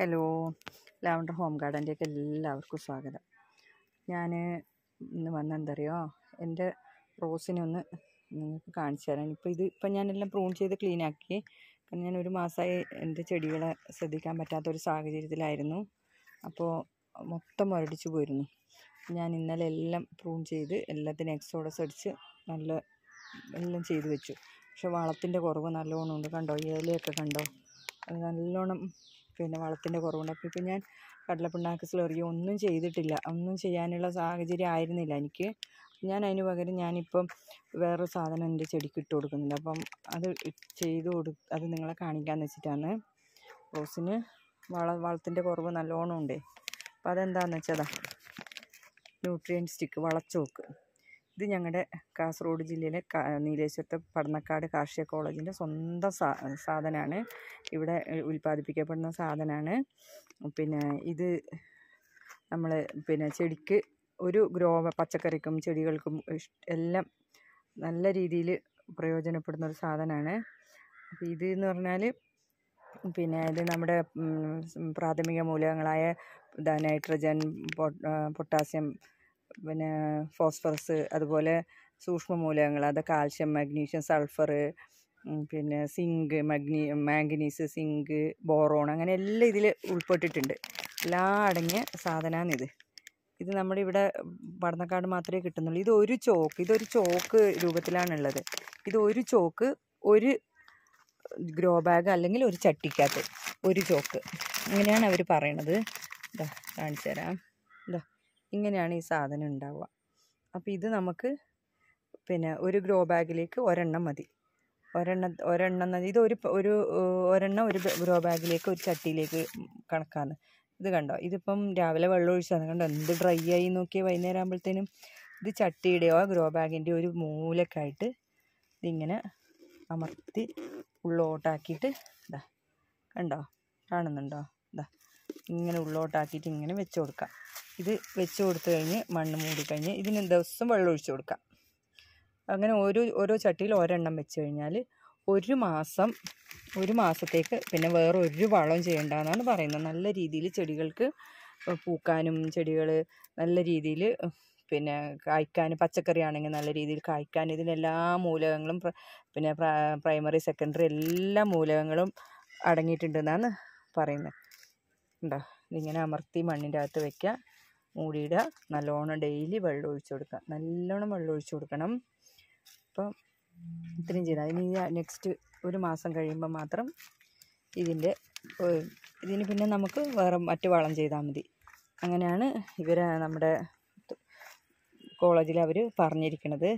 hello lavender home ഗാർഡൻ്റെയൊക്കെ എല്ലാവർക്കും സ്വാഗതം ഞാൻ ഇന്ന് വന്നെന്തറിയോ എൻ്റെ റോസിനെ ഒന്ന് നിങ്ങൾക്ക് കാണിച്ചു തരാൻ ഇപ്പോൾ ഇത് ഇപ്പം ഞാനെല്ലാം പ്രൂൺ ചെയ്ത് ക്ലീനാക്കി കാരണം ഞാൻ ഒരു മാസമായി എൻ്റെ ചെടികളെ ശ്രദ്ധിക്കാൻ പറ്റാത്ത ഒരു സാഹചര്യത്തിലായിരുന്നു അപ്പോൾ മൊത്തം മുരടിച്ചു പോയിരുന്നു ഞാൻ ഇന്നലെ എല്ലാം പ്രൂൺ ചെയ്ത് എല്ലാത്തിനും എക്സോഡസ് അടിച്ച് നല്ല എല്ലാം ചെയ്തു വെച്ചു പക്ഷെ വളത്തിൻ്റെ കുറവ് നല്ലോണം ഉണ്ട് കണ്ടോ ഇലയൊക്കെ കണ്ടോ നല്ലോണം പിന്നെ വളത്തിൻ്റെ കുറവുണ്ട് അപ്പോൾ ഇപ്പം ഞാൻ കടലപ്പിണ്ണാക്ക് സ്ലെറിയോ ഒന്നും ചെയ്തിട്ടില്ല ഒന്നും ചെയ്യാനുള്ള സാഹചര്യം ആയിരുന്നില്ല എനിക്ക് ഞാൻ അതിന് പകരം ഞാനിപ്പം വേറൊരു സാധനം എൻ്റെ ചെടിക്ക് ഇട്ട് കൊടുക്കുന്നുണ്ട് അപ്പം അത് ചെയ്ത് കൊടു അത് നിങ്ങളെ കാണിക്കാമെന്ന് വെച്ചിട്ടാണ് റോസിന് വള വളത്തിൻ്റെ കുറവ് നല്ലോണം ഉണ്ട് അപ്പോൾ അതെന്താണെന്ന് വെച്ചതാ ന്യൂട്രിയൻ സ്റ്റിക്ക് വളച്ചോക്ക് ഇത് ഞങ്ങളുടെ കാസർഗോഡ് ജില്ലയിലെ നീലേശ്വരത്തെ പടന്നക്കാട് കാർഷിക കോളേജിൻ്റെ സ്വന്തം സാധനമാണ് ഇവിടെ ഉൽപ്പാദിപ്പിക്കപ്പെടുന്ന സാധനമാണ് പിന്നെ ഇത് നമ്മൾ പിന്നെ ചെടിക്ക് ഒരു ഗ്രോ പച്ചക്കറിക്കും ചെടികൾക്കും എല്ലാം നല്ല രീതിയിൽ പ്രയോജനപ്പെടുന്ന ഒരു സാധനമാണ് അപ്പോൾ ഇത് എന്ന് പറഞ്ഞാൽ പിന്നെ ഇത് നമ്മുടെ പ്രാഥമിക മൂലകങ്ങളായ നൈട്രജൻ പൊട്ടാസ്യം പിന്നെ ഫോസ്ഫറസ് അതുപോലെ സൂക്ഷ്മ മൂലകങ്ങൾ അത് കാൽഷ്യം മഗ്നീഷ്യം സൾഫർ പിന്നെ സിങ്ക് മഗ്നീ മാംഗനീസ് സിങ്ക് ബോറോൺ അങ്ങനെ എല്ലാം ഇതിൽ ഉൾപ്പെട്ടിട്ടുണ്ട് എല്ലാം അടങ്ങിയ സാധനമാണിത് ഇത് നമ്മുടെ ഇവിടെ പടന്നക്കാട് മാത്രമേ കിട്ടുന്നുള്ളൂ ഇത് ഒരു ചോക്ക് ഇതൊരു ചോക്ക് രൂപത്തിലാണുള്ളത് ഇത് ഒരു ചോക്ക് ഒരു ഗ്രോ ബാഗ് അല്ലെങ്കിൽ ഒരു ചട്ടിക്കകത്ത് ഒരു ചോക്ക് ഇങ്ങനെയാണ് അവർ പറയണത് കാണിച്ചു തരാം ഇങ്ങനെയാണ് ഈ സാധനം ഉണ്ടാവുക അപ്പോൾ ഇത് നമുക്ക് പിന്നെ ഒരു ഗ്രോ ബാഗിലേക്ക് ഒരെണ്ണം മതി ഒരെണ്ണം ഒരെണ്ണം ഇത് ഒരു ഒരു ഒരെണ്ണം ഒരു ഗ്രോ ബാഗിലേക്ക് ഒരു ചട്ടിയിലേക്ക് കണക്കാണ് ഇത് കണ്ടോ ഇതിപ്പം രാവിലെ വെള്ളം ഒഴിച്ചാണ് കണ്ടോ എന്ത് ഡ്രൈ ആയി നോക്കിയാൽ വൈകുന്നേരം ആകുമ്പോഴത്തേനും ഇത് ചട്ടിയുടെയോ ഗ്രോ ബാഗിൻ്റെ ഒരു മൂലക്കായിട്ട് ഇതിങ്ങനെ അമർത്തി ഉള്ളോട്ടാക്കിയിട്ട് ഇതാ കണ്ടോ കാണുന്നുണ്ടോ ഇതാ ഇങ്ങനെ ഉള്ളോട്ടാക്കിയിട്ട് ഇങ്ങനെ വെച്ച് കൊടുക്കാം ഇത് വെച്ച് കൊടുത്തു കഴിഞ്ഞ് മണ്ണ് മൂടി കഴിഞ്ഞ് ഇതിന് ദിവസം വെള്ളം ഒഴിച്ചു കൊടുക്കാം അങ്ങനെ ഓരോ ഓരോ ചട്ടിയിൽ ഒരെണ്ണം വെച്ച് കഴിഞ്ഞാൽ ഒരു മാസം ഒരു മാസത്തേക്ക് പിന്നെ വേറെ ഒരു വളവും ചെയ്യേണ്ടെന്നാണ് പറയുന്നത് നല്ല രീതിയിൽ ചെടികൾക്ക് പൂക്കാനും ചെടികൾ നല്ല രീതിയിൽ പിന്നെ കായ്ക്കാൻ പച്ചക്കറി ആണെങ്കിൽ നല്ല രീതിയിൽ കായ്ക്കാൻ ഇതിനെല്ലാ മൂലകങ്ങളും പിന്നെ പ്രൈമറി സെക്കൻഡറി എല്ലാ മൂലകങ്ങളും അടങ്ങിയിട്ടുണ്ടെന്നാണ് പറയുന്നത് ഉണ്ടോ ഇതിങ്ങനെ അമർത്തി മണ്ണിൻ്റെ അകത്ത് വയ്ക്കുക മൂടിയിടുക നല്ലോണം ഡെയിലി വെള്ളം ഒഴിച്ചു കൊടുക്കുക നല്ലോണം വെള്ളം ഒഴിച്ചു കൊടുക്കണം അപ്പം ഇത്രയും ചെയ്താൽ ഇനി നെക്സ്റ്റ് ഒരു മാസം കഴിയുമ്പോൾ മാത്രം ഇതിൻ്റെ ഇതിന് പിന്നെ നമുക്ക് വേറെ മറ്റു വളം ചെയ്താൽ മതി അങ്ങനെയാണ് ഇവർ നമ്മുടെ കോളേജിൽ അവർ പറഞ്ഞിരിക്കുന്നത്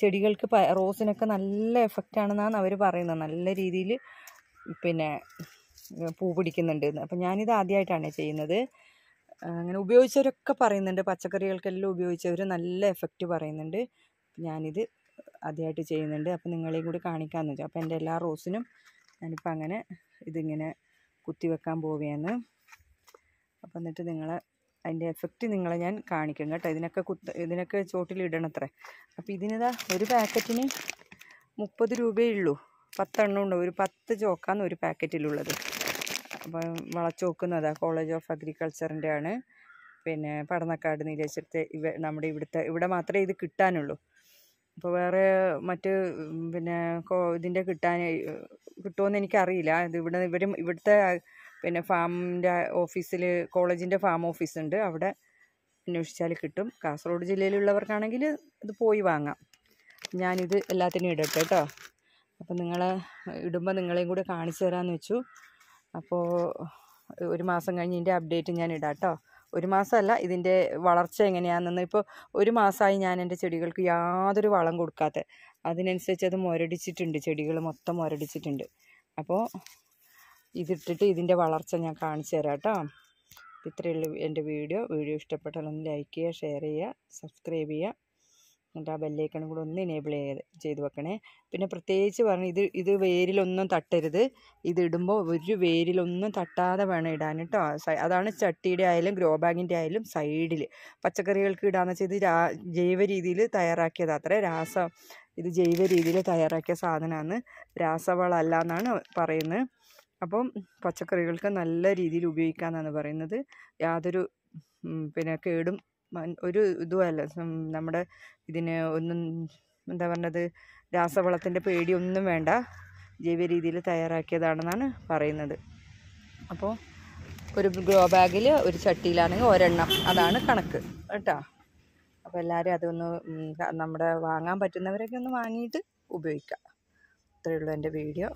ചെടികൾക്ക് റോസിനൊക്കെ നല്ല എഫക്റ്റാണെന്നാണ് അവർ പറയുന്നത് നല്ല രീതിയിൽ പിന്നെ പൂ പിടിക്കുന്നുണ്ട് അപ്പം ഞാനിത് ആദ്യമായിട്ടാണ് ചെയ്യുന്നത് അങ്ങനെ ഉപയോഗിച്ചവരൊക്കെ പറയുന്നുണ്ട് പച്ചക്കറികൾക്കെല്ലാം ഉപയോഗിച്ചവർ നല്ല എഫക്റ്റ് പറയുന്നുണ്ട് ഞാനിത് ആദ്യമായിട്ട് ചെയ്യുന്നുണ്ട് അപ്പോൾ നിങ്ങളെയും കൂടി കാണിക്കാമെന്ന് വെച്ചാൽ അപ്പോൾ എൻ്റെ എല്ലാ റോസിനും ഞാനിപ്പോൾ അങ്ങനെ ഇതിങ്ങനെ കുത്തിവെക്കാൻ പോവുകയാണ് അപ്പം എന്നിട്ട് നിങ്ങളെ അതിൻ്റെ എഫക്റ്റ് നിങ്ങളെ ഞാൻ കാണിക്കും കേട്ടോ ഇതിനൊക്കെ കുത്ത് ഇതിനൊക്കെ ചോട്ടിലിടണത്രേ അപ്പോൾ ഇതിനിതാ ഒരു പാക്കറ്റിന് മുപ്പത് രൂപയേ ഉള്ളൂ പത്തെണ്ണം ഉണ്ട് ഒരു പത്ത് ചോക്കാന്ന് ഒരു പാക്കറ്റിലുള്ളത് വളച്ചു നോക്കുന്നത് കോളേജ് ഓഫ് അഗ്രികൾച്ചറിൻ്റെ ആണ് പിന്നെ പടന്നക്കാട് നീലേശ്വരത്തെ ഇവ നമ്മുടെ ഇവിടുത്തെ ഇവിടെ മാത്രമേ ഇത് കിട്ടാനുള്ളൂ അപ്പോൾ വേറെ മറ്റ് പിന്നെ കോ ഇതിൻ്റെ കിട്ടാൻ കിട്ടുമെന്ന് എനിക്കറിയില്ല ഇത് ഇവിടെ ഇവരും ഇവിടുത്തെ പിന്നെ ഫാമിൻ്റെ ഓഫീസിൽ കോളേജിൻ്റെ ഫാം ഓഫീസ് ഉണ്ട് അവിടെ അന്വേഷിച്ചാൽ കിട്ടും കാസർഗോഡ് ജില്ലയിലുള്ളവർക്കാണെങ്കിൽ ഇത് പോയി വാങ്ങാം ഞാനിത് എല്ലാത്തിനും ഇടട്ടെ കേട്ടോ അപ്പം നിങ്ങളെ ഇടുമ്പോൾ നിങ്ങളെയും കൂടെ കാണിച്ചു തരാമെന്ന് വെച്ചു അപ്പോൾ ഒരു മാസം കഴിഞ്ഞ് ഇതിൻ്റെ അപ്ഡേറ്റ് ഞാൻ ഇടാം കേട്ടോ ഒരു മാസമല്ല ഇതിൻ്റെ വളർച്ച എങ്ങനെയാണെന്ന് ഇപ്പോൾ ഒരു മാസമായി ഞാൻ എൻ്റെ ചെടികൾക്ക് യാതൊരു വളം കൊടുക്കാത്ത അതിനനുസരിച്ച് അത് മുരടിച്ചിട്ടുണ്ട് ചെടികൾ മൊത്തം മുരടിച്ചിട്ടുണ്ട് അപ്പോൾ ഇതിട്ടിട്ട് ഇതിൻ്റെ വളർച്ച ഞാൻ കാണിച്ചു തരാം കേട്ടോ ഇത്രയുള്ള എൻ്റെ വീഡിയോ വീഡിയോ ഇഷ്ടപ്പെട്ടാൽ ഒന്ന് ലൈക്ക് ചെയ്യുക ഷെയർ ചെയ്യുക സബ്സ്ക്രൈബ് ചെയ്യുക എന്നിട്ട് ആ ബെല്ലൈക്കണും കൂടെ ഒന്ന് എനേബിൾ ചെയ്ത് ചെയ്ത് വെക്കണേ പിന്നെ പ്രത്യേകിച്ച് പറഞ്ഞ് ഇത് ഇത് വേരിലൊന്നും തട്ടരുത് ഇത് ഇടുമ്പോൾ ഒരു വേരിലൊന്നും തട്ടാതെ വേണം ഇടാൻ കേട്ടോ അതാണ് ചട്ടിയുടെ ആയാലും ഗ്രോ ബാഗിൻ്റെ ആയാലും സൈഡിൽ പച്ചക്കറികൾക്ക് ഇടാന്ന് വെച്ചാൽ ഇത് രാ ജൈവ രീതിയിൽ തയ്യാറാക്കിയത് അത്ര രാസ ഇത് ജൈവ രീതിയിൽ തയ്യാറാക്കിയ സാധനമാണ് രാസവളമല്ല എന്നാണ് പറയുന്നത് അപ്പം പച്ചക്കറികൾക്ക് നല്ല രീതിയിൽ ഉപയോഗിക്കാമെന്നാണ് പറയുന്നത് യാതൊരു പിന്നെ കേടും ഒരു ഇതുമല്ല നമ്മുടെ ഇതിന് ഒന്നും എന്താ പറഞ്ഞത് രാസവളത്തിൻ്റെ പേടിയൊന്നും വേണ്ട ജൈവ രീതിയിൽ തയ്യാറാക്കിയതാണെന്നാണ് പറയുന്നത് അപ്പോൾ ഒരു ഗ്രോ ബാഗിൽ ഒരു ചട്ടിയിലാണെങ്കിൽ ഒരെണ്ണം അതാണ് കണക്ക് കേട്ടോ അപ്പോൾ എല്ലാവരും അതൊന്ന് നമ്മുടെ വാങ്ങാൻ പറ്റുന്നവരൊക്കെ ഒന്ന് വാങ്ങിയിട്ട് ഉപയോഗിക്കാം ഇത്രയേ ഉള്ളൂ എൻ്റെ വീഡിയോ